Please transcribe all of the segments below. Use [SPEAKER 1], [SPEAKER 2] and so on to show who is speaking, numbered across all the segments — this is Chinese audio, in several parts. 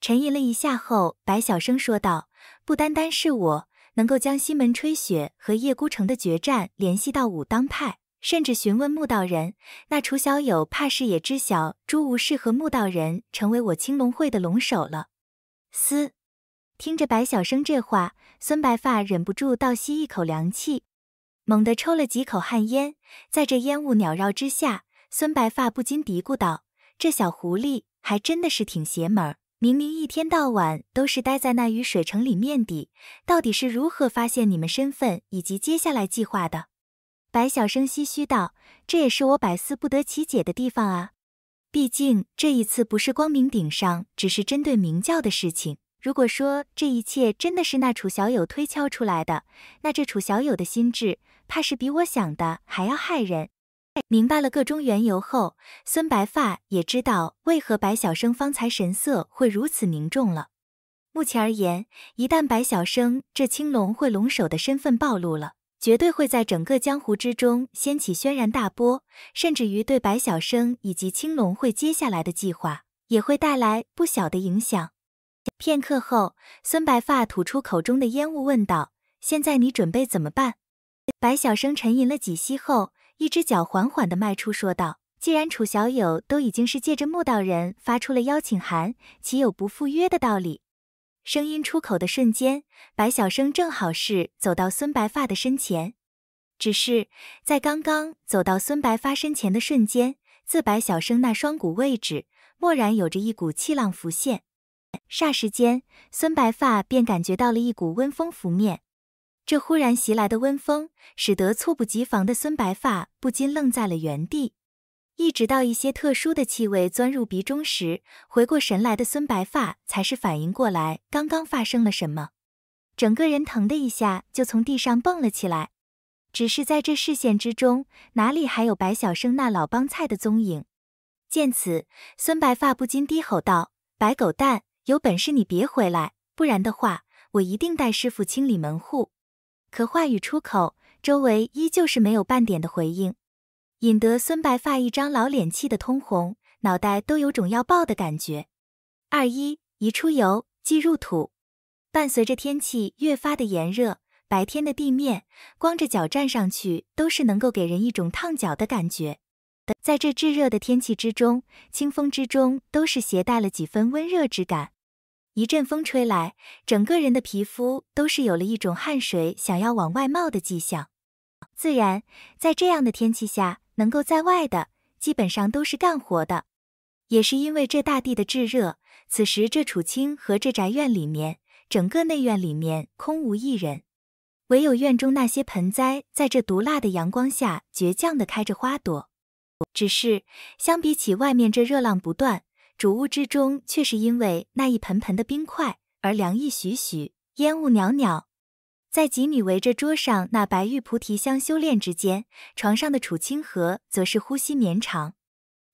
[SPEAKER 1] 沉吟了一下后，白小生说道：“不单单是我能够将西门吹雪和叶孤城的决战联系到武当派，甚至询问木道人，那楚小友怕是也知晓朱无事和木道人成为我青龙会的龙首了。”嘶，听着白小生这话，孙白发忍不住倒吸一口凉气，猛地抽了几口旱烟，在这烟雾缭绕之下，孙白发不禁嘀咕道：“这小狐狸还真的是挺邪门儿。”明明一天到晚都是待在那雨水城里面的，到底是如何发现你们身份以及接下来计划的？白小生唏嘘道：“这也是我百思不得其解的地方啊！毕竟这一次不是光明顶上，只是针对明教的事情。如果说这一切真的是那楚小友推敲出来的，那这楚小友的心智，怕是比我想的还要害人。”明白了个中缘由后，孙白发也知道为何白小生方才神色会如此凝重了。目前而言，一旦白小生这青龙会龙首的身份暴露了，绝对会在整个江湖之中掀起轩然大波，甚至于对白小生以及青龙会接下来的计划也会带来不小的影响。片刻后，孙白发吐出口中的烟雾，问道：“现在你准备怎么办？”白小生沉吟了几息后。一只脚缓缓地迈出，说道：“既然楚小友都已经是借着木道人发出了邀请函，岂有不赴约的道理？”声音出口的瞬间，白小生正好是走到孙白发的身前。只是在刚刚走到孙白发身前的瞬间，自白小生那双股位置，蓦然有着一股气浪浮现。霎时间，孙白发便感觉到了一股温风拂面。这忽然袭来的温风，使得猝不及防的孙白发不禁愣在了原地。一直到一些特殊的气味钻入鼻中时，回过神来的孙白发才是反应过来刚刚发生了什么，整个人疼的一下就从地上蹦了起来。只是在这视线之中，哪里还有白小生那老帮菜的踪影？见此，孙白发不禁低吼道：“白狗蛋，有本事你别回来，不然的话，我一定带师傅清理门户。”可话语出口，周围依旧是没有半点的回应，引得孙白发一张老脸气得通红，脑袋都有种要爆的感觉。二一一出油即入土，伴随着天气越发的炎热，白天的地面光着脚站上去都是能够给人一种烫脚的感觉。在这炙热的天气之中，清风之中都是携带了几分温热之感。一阵风吹来，整个人的皮肤都是有了一种汗水想要往外冒的迹象。自然，在这样的天气下，能够在外的基本上都是干活的。也是因为这大地的炙热，此时这楚清和这宅院里面，整个内院里面空无一人，唯有院中那些盆栽在这毒辣的阳光下倔强的开着花朵。只是，相比起外面这热浪不断。主屋之中，却是因为那一盆盆的冰块而凉意徐徐，烟雾袅袅。在几女围着桌上那白玉菩提香修炼之间，床上的楚清河则是呼吸绵长。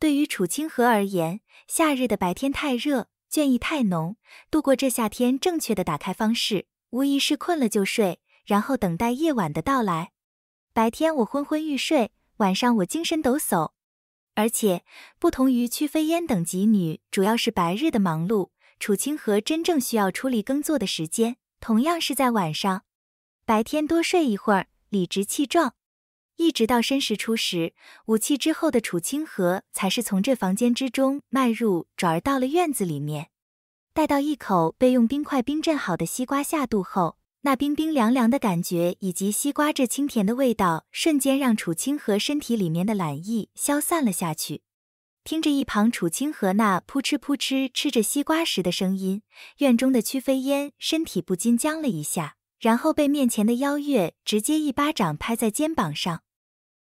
[SPEAKER 1] 对于楚清河而言，夏日的白天太热，倦意太浓，度过这夏天正确的打开方式，无疑是困了就睡，然后等待夜晚的到来。白天我昏昏欲睡，晚上我精神抖擞。而且，不同于屈飞烟等吉女，主要是白日的忙碌，楚清河真正需要处理耕作的时间，同样是在晚上。白天多睡一会儿，理直气壮。一直到申时初时，午气之后的楚清河，才是从这房间之中迈入，转而到了院子里面。待到一口被用冰块冰镇好的西瓜下肚后。那冰冰凉凉的感觉，以及西瓜这清甜的味道，瞬间让楚清河身体里面的懒意消散了下去。听着一旁楚清河那扑哧扑哧吃着西瓜时的声音，院中的曲飞烟身体不禁僵了一下，然后被面前的邀月直接一巴掌拍在肩膀上。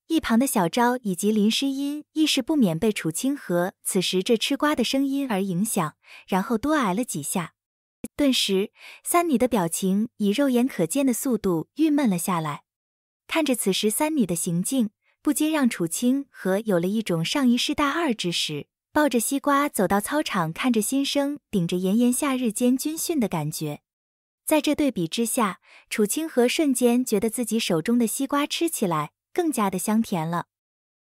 [SPEAKER 1] 一旁的小昭以及林诗音亦是不免被楚清河此时这吃瓜的声音而影响，然后多挨了几下。顿时，三女的表情以肉眼可见的速度郁闷了下来。看着此时三女的行径，不禁让楚清河有了一种上一世大二之时，抱着西瓜走到操场，看着新生顶着炎炎夏日间军训的感觉。在这对比之下，楚清河瞬间觉得自己手中的西瓜吃起来更加的香甜了。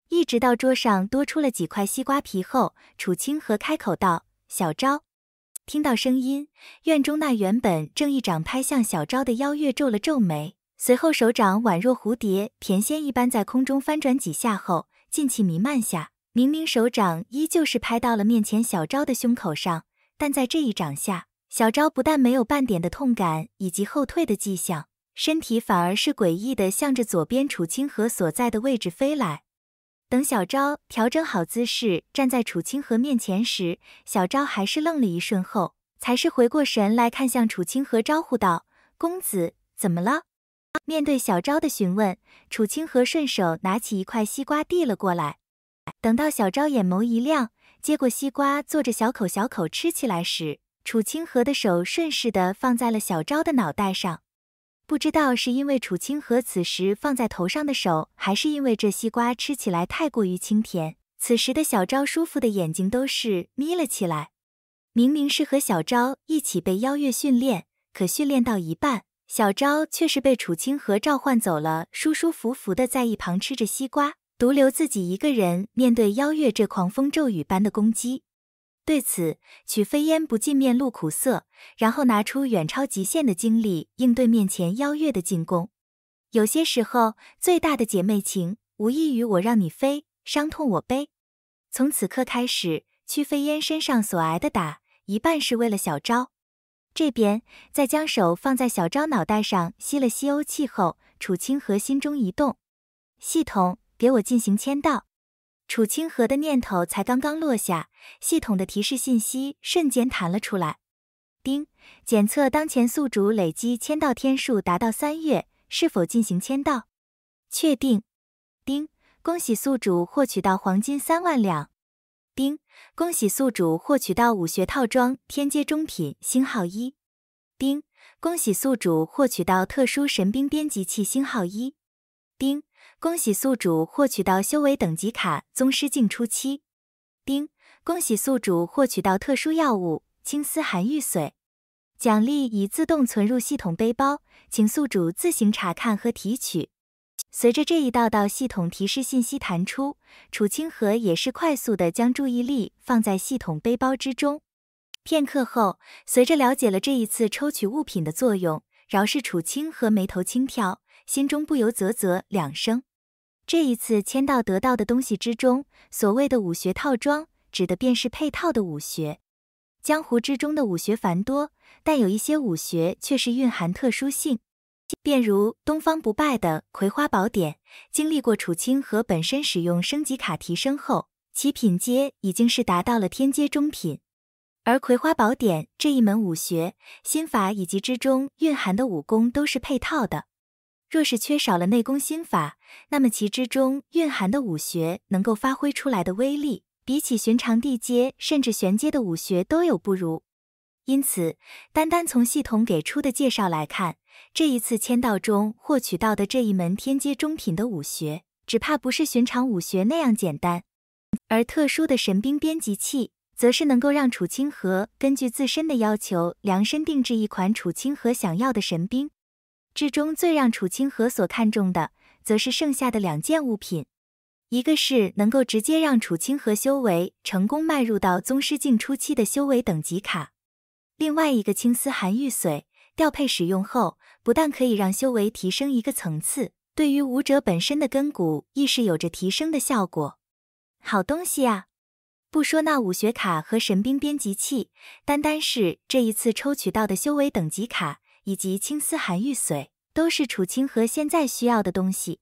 [SPEAKER 1] 一直到桌上多出了几块西瓜皮后，楚清河开口道：“小昭。”听到声音，院中那原本正一掌拍向小昭的妖月皱了皱眉，随后手掌宛若蝴蝶翩跹一般在空中翻转几下后，劲气弥漫下，明明手掌依旧是拍到了面前小昭的胸口上，但在这一掌下，小昭不但没有半点的痛感以及后退的迹象，身体反而是诡异的向着左边楚清河所在的位置飞来。等小昭调整好姿势，站在楚清河面前时，小昭还是愣了一瞬，后才是回过神来看向楚清河，招呼道：“公子，怎么了？”面对小昭的询问，楚清河顺手拿起一块西瓜递了过来。等到小昭眼眸一亮，接过西瓜，坐着小口小口吃起来时，楚清河的手顺势的放在了小昭的脑袋上。不知道是因为楚清河此时放在头上的手，还是因为这西瓜吃起来太过于清甜，此时的小昭舒服的眼睛都是眯了起来。明明是和小昭一起被邀月训练，可训练到一半，小昭却是被楚清河召唤走了，舒舒服服的在一旁吃着西瓜，独留自己一个人面对邀月这狂风骤雨般的攻击。对此，曲飞烟不禁面露苦涩，然后拿出远超极限的精力应对面前邀月的进攻。有些时候，最大的姐妹情，无异于我让你飞，伤痛我背。从此刻开始，曲飞烟身上所挨的打，一半是为了小昭。这边，在将手放在小昭脑袋上吸了吸欧气后，楚清河心中一动，系统给我进行签到。楚清河的念头才刚刚落下，系统的提示信息瞬间弹了出来。丁，检测当前宿主累计签到天数达到三月，是否进行签到？确定。丁，恭喜宿主获取到黄金三万两。丁，恭喜宿主获取到武学套装天阶中品星号一。丁，恭喜宿主获取到特殊神兵编辑器星号一。丁。恭喜宿主获取到修为等级卡宗师境初期。丁，恭喜宿主获取到特殊药物青丝寒玉髓，奖励已自动存入系统背包，请宿主自行查看和提取。随着这一道道系统提示信息弹出，楚清河也是快速的将注意力放在系统背包之中。片刻后，随着了解了这一次抽取物品的作用，饶是楚清河眉头轻挑，心中不由啧啧两声。这一次签到得到的东西之中，所谓的武学套装，指的便是配套的武学。江湖之中的武学繁多，但有一些武学却是蕴含特殊性，便如东方不败的葵花宝典。经历过楚清河本身使用升级卡提升后，其品阶已经是达到了天阶中品。而葵花宝典这一门武学心法以及之中蕴含的武功都是配套的。若是缺少了内功心法，那么其之中蕴含的武学能够发挥出来的威力，比起寻常地阶甚至玄阶的武学都有不如。因此，单单从系统给出的介绍来看，这一次签到中获取到的这一门天阶中品的武学，只怕不是寻常武学那样简单。而特殊的神兵编辑器，则是能够让楚清河根据自身的要求，量身定制一款楚清河想要的神兵。至中最让楚清河所看重的，则是剩下的两件物品，一个是能够直接让楚清河修为成功迈入到宗师境初期的修为等级卡，另外一个青丝寒玉髓调配使用后，不但可以让修为提升一个层次，对于武者本身的根骨亦是有着提升的效果。好东西呀！不说那武学卡和神兵编辑器，单单是这一次抽取到的修为等级卡。以及青丝寒玉髓都是楚清河现在需要的东西。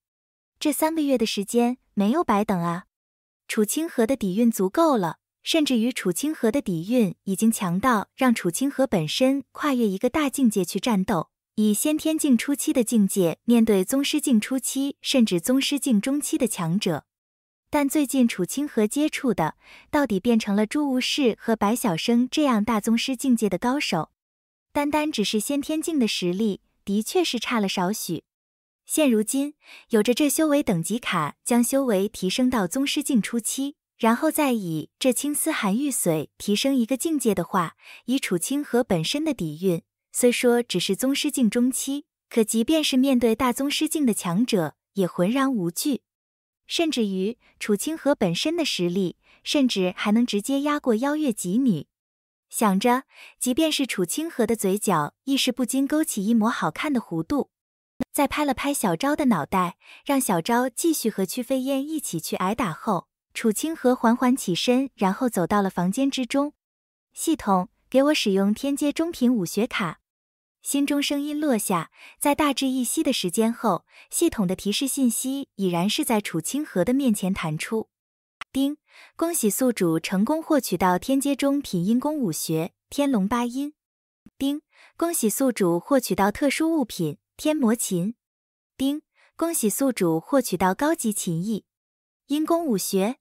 [SPEAKER 1] 这三个月的时间没有白等啊！楚清河的底蕴足够了，甚至于楚清河的底蕴已经强到让楚清河本身跨越一个大境界去战斗，以先天境初期的境界面对宗师境初期甚至宗师境中期的强者。但最近楚清河接触的，到底变成了朱无事和白晓生这样大宗师境界的高手。单单只是先天境的实力，的确是差了少许。现如今，有着这修为等级卡，将修为提升到宗师境初期，然后再以这青丝寒玉髓提升一个境界的话，以楚清河本身的底蕴，虽说只是宗师境中期，可即便是面对大宗师境的强者，也浑然无惧。甚至于楚清河本身的实力，甚至还能直接压过妖月几女。想着，即便是楚清河的嘴角亦是不禁勾起一抹好看的弧度，在拍了拍小昭的脑袋，让小昭继续和曲飞燕一起去挨打后，楚清河缓缓起身，然后走到了房间之中。系统，给我使用天阶中品武学卡。心中声音落下，在大致一息的时间后，系统的提示信息已然是在楚清河的面前弹出。丁。恭喜宿主成功获取到天阶中品阴功武学天龙八音。丁，恭喜宿主获取到特殊物品天魔琴。丁，恭喜宿主获取到高级琴艺阴功武学。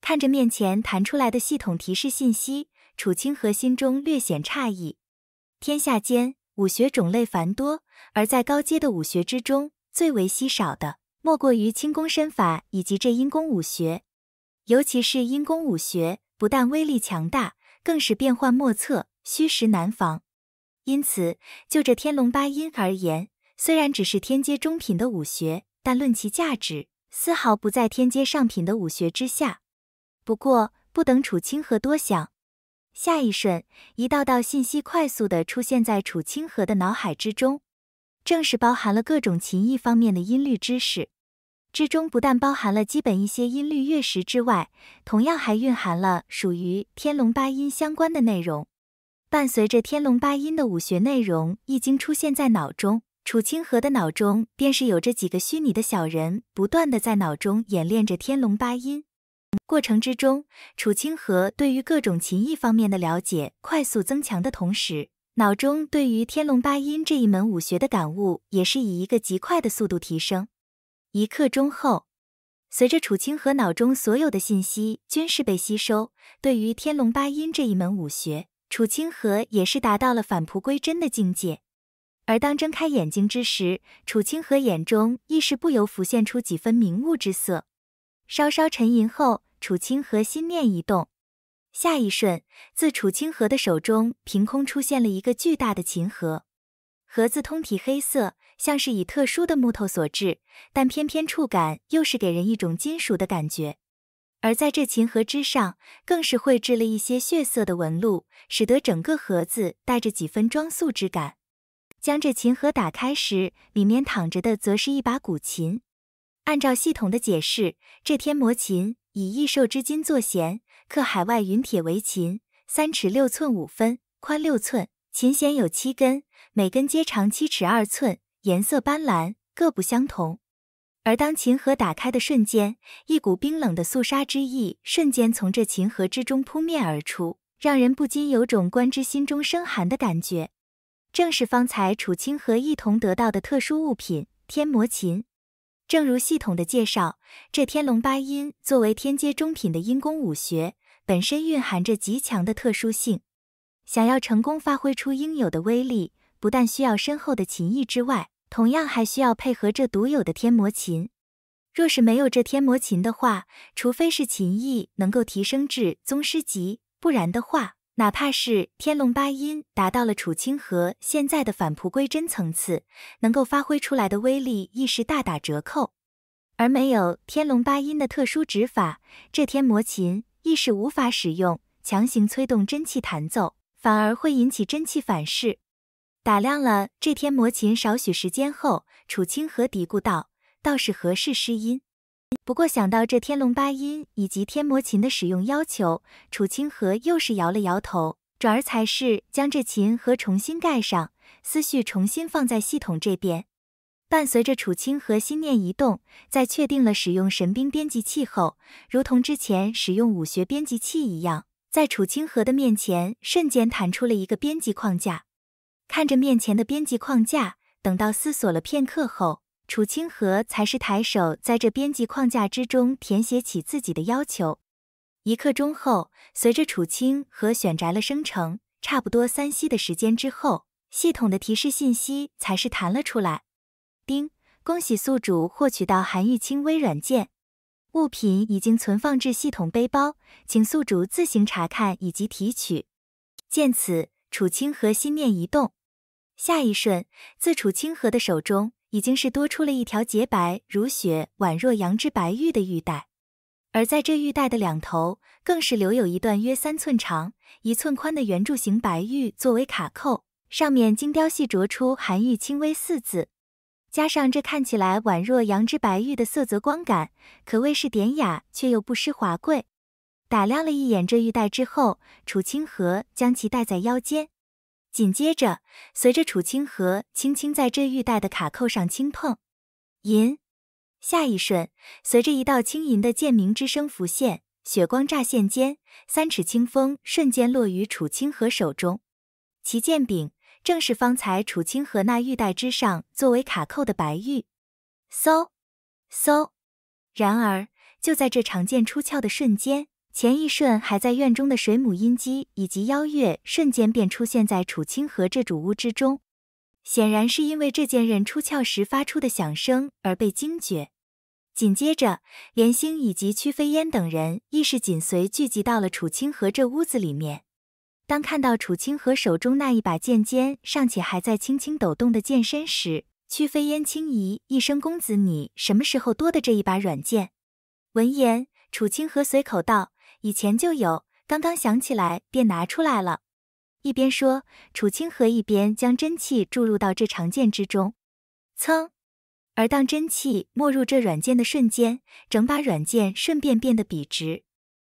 [SPEAKER 1] 看着面前弹出来的系统提示信息，楚清河心中略显诧异。天下间武学种类繁多，而在高阶的武学之中，最为稀少的，莫过于轻功身法以及这阴功武学。尤其是阴功武学，不但威力强大，更是变幻莫测，虚实难防。因此，就这天龙八音而言，虽然只是天阶中品的武学，但论其价值，丝毫不在天阶上品的武学之下。不过，不等楚清河多想，下一瞬，一道道信息快速的出现在楚清河的脑海之中，正是包含了各种琴艺方面的音律知识。之中不但包含了基本一些音律乐识之外，同样还蕴含了属于天龙八音相关的内容。伴随着天龙八音的武学内容一经出现在脑中，楚清河的脑中便是有着几个虚拟的小人不断的在脑中演练着天龙八音。过程之中，楚清河对于各种琴艺方面的了解快速增强的同时，脑中对于天龙八音这一门武学的感悟也是以一个极快的速度提升。一刻钟后，随着楚清河脑中所有的信息均是被吸收，对于天龙八音这一门武学，楚清河也是达到了返璞归真的境界。而当睁开眼睛之时，楚清河眼中亦是不由浮现出几分明悟之色。稍稍沉吟后，楚清河心念一动，下一瞬，自楚清河的手中凭空出现了一个巨大的琴盒，盒子通体黑色。像是以特殊的木头所制，但偏偏触感又是给人一种金属的感觉。而在这琴盒之上，更是绘制了一些血色的纹路，使得整个盒子带着几分装束之感。将这琴盒打开时，里面躺着的则是一把古琴。按照系统的解释，这天魔琴以异兽之金作弦，刻海外云铁为琴，三尺六寸五分宽六寸，琴弦有七根，每根皆长七尺二寸。颜色斑斓，各不相同。而当琴盒打开的瞬间，一股冰冷的肃杀之意瞬间从这琴盒之中扑面而出，让人不禁有种观之心中生寒的感觉。正是方才楚清河一同得到的特殊物品——天魔琴。正如系统的介绍，这天龙八音作为天阶中品的音功武学，本身蕴含着极强的特殊性。想要成功发挥出应有的威力，不但需要深厚的琴艺之外，同样还需要配合这独有的天魔琴，若是没有这天魔琴的话，除非是琴艺能够提升至宗师级，不然的话，哪怕是天龙八音达到了楚清河现在的返璞归真层次，能够发挥出来的威力亦是大打折扣。而没有天龙八音的特殊指法，这天魔琴亦是无法使用，强行催动真气弹奏，反而会引起真气反噬。打量了这天魔琴少许时间后，楚清河嘀咕道：“倒是合适师音。”不过想到这天龙八音以及天魔琴的使用要求，楚清河又是摇了摇头，转而才是将这琴盒重新盖上，思绪重新放在系统这边。伴随着楚清河心念一动，在确定了使用神兵编辑器后，如同之前使用武学编辑器一样，在楚清河的面前瞬间弹出了一个编辑框架。看着面前的编辑框架，等到思索了片刻后，楚清河才是抬手在这编辑框架之中填写起自己的要求。一刻钟后，随着楚清河选择了生成，差不多三息的时间之后，系统的提示信息才是弹了出来。叮，恭喜宿主获取到韩玉清微软件，物品已经存放至系统背包，请宿主自行查看以及提取。见此。楚清河心念一动，下一瞬，自楚清河的手中已经是多出了一条洁白如雪、宛若羊脂白玉的玉带，而在这玉带的两头，更是留有一段约三寸长、一寸宽的圆柱形白玉作为卡扣，上面精雕细琢出“寒玉清微”四字，加上这看起来宛若羊脂白玉的色泽光感，可谓是典雅却又不失华贵。打量了一眼这玉带之后，楚清河将其戴在腰间。紧接着，随着楚清河轻轻在这玉带的卡扣上轻碰，银。下一瞬，随着一道轻盈的剑鸣之声浮现，血光乍现间，三尺清风瞬间落于楚清河手中。其剑柄正是方才楚清河那玉带之上作为卡扣的白玉。嗖，嗖。然而，就在这长剑出鞘的瞬间。前一瞬还在院中的水母音姬以及妖月，瞬间便出现在楚清河这主屋之中，显然是因为这剑刃出鞘时发出的响声而被惊觉。紧接着，连星以及屈飞烟等人亦是紧随聚集到了楚清河这屋子里面。当看到楚清河手中那一把剑尖尚且还在轻轻抖动的剑身时，屈飞烟轻疑一声：“公子，你什么时候多的这一把软剑？”闻言，楚清河随口道。以前就有，刚刚想起来便拿出来了。一边说，楚清河一边将真气注入到这长剑之中。噌！而当真气没入这软剑的瞬间，整把软剑瞬便变得笔直。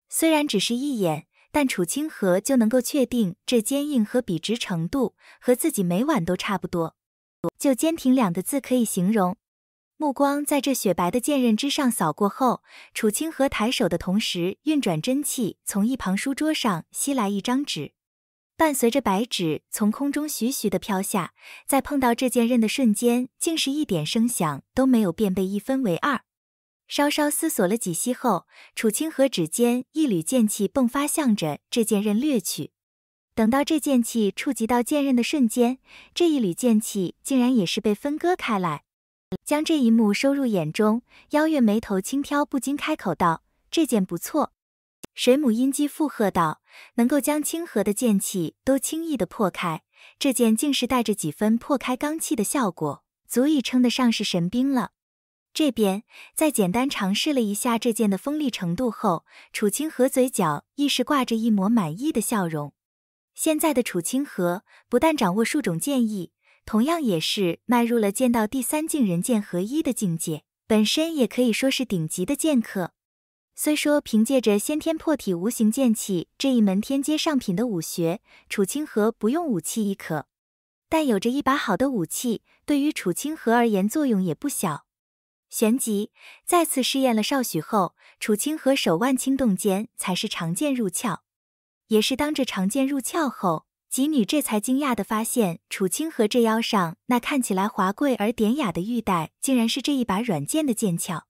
[SPEAKER 1] 虽然只是一眼，但楚清河就能够确定这坚硬和笔直程度和自己每晚都差不多，就坚挺两个字可以形容。目光在这雪白的剑刃之上扫过后，楚清河抬手的同时运转真气，从一旁书桌上吸来一张纸，伴随着白纸从空中徐徐的飘下，在碰到这剑刃的瞬间，竟是一点声响都没有，便被一分为二。稍稍思索了几息后，楚清河指尖一缕剑气迸发，向着这剑刃掠去。等到这剑气触及到剑刃的瞬间，这一缕剑气竟然也是被分割开来。将这一幕收入眼中，邀月眉头轻挑，不禁开口道：“这件不错。”水母音机附和道：“能够将清河的剑气都轻易的破开，这件竟是带着几分破开罡气的效果，足以称得上是神兵了。”这边在简单尝试了一下这件的锋利程度后，楚清河嘴角亦是挂着一抹满意的笑容。现在的楚清河不但掌握数种剑意。同样也是迈入了剑道第三境人剑合一的境界，本身也可以说是顶级的剑客。虽说凭借着先天破体无形剑气这一门天阶上品的武学，楚清河不用武器亦可，但有着一把好的武器，对于楚清河而言作用也不小。旋即再次试验了少许后，楚清河手腕轻动间，才是长剑入鞘。也是当这长剑入鞘后。吉女这才惊讶地发现，楚清河这腰上那看起来华贵而典雅的玉带，竟然是这一把软剑的剑鞘。